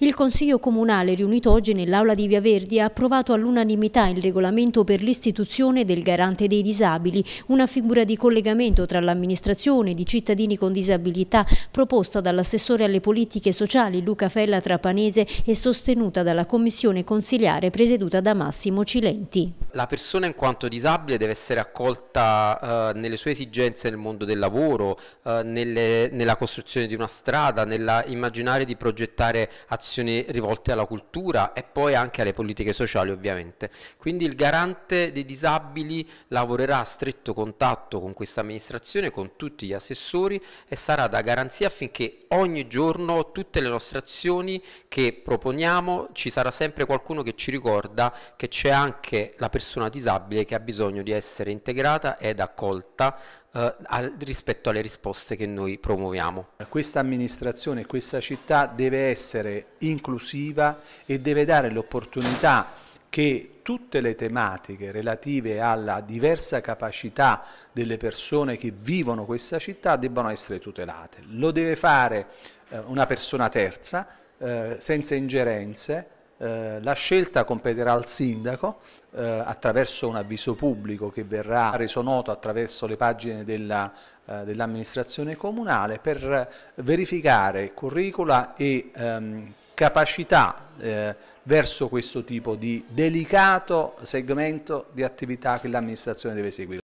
Il Consiglio Comunale riunito oggi nell'Aula di Via Verdi ha approvato all'unanimità il regolamento per l'istituzione del Garante dei Disabili, una figura di collegamento tra l'amministrazione di cittadini con disabilità proposta dall'assessore alle politiche sociali Luca Fella Trapanese e sostenuta dalla Commissione Consiliare presieduta da Massimo Cilenti. La persona in quanto disabile deve essere accolta eh, nelle sue esigenze nel mondo del lavoro, eh, nelle, nella costruzione di una strada, nell'immaginare di progettare azioni azioni rivolte alla cultura e poi anche alle politiche sociali ovviamente. Quindi il garante dei disabili lavorerà a stretto contatto con questa amministrazione, con tutti gli assessori e sarà da garanzia affinché ogni giorno tutte le nostre azioni che proponiamo ci sarà sempre qualcuno che ci ricorda che c'è anche la persona disabile che ha bisogno di essere integrata ed accolta eh, al, rispetto alle risposte che noi promuoviamo. Questa amministrazione, questa città deve essere inclusiva e deve dare l'opportunità che tutte le tematiche relative alla diversa capacità delle persone che vivono questa città debbano essere tutelate. Lo deve fare eh, una persona terza, eh, senza ingerenze, eh, la scelta competerà al sindaco eh, attraverso un avviso pubblico che verrà reso noto attraverso le pagine eh, dell'amministrazione comunale per verificare curricula e ehm, capacità eh, verso questo tipo di delicato segmento di attività che l'amministrazione deve seguire.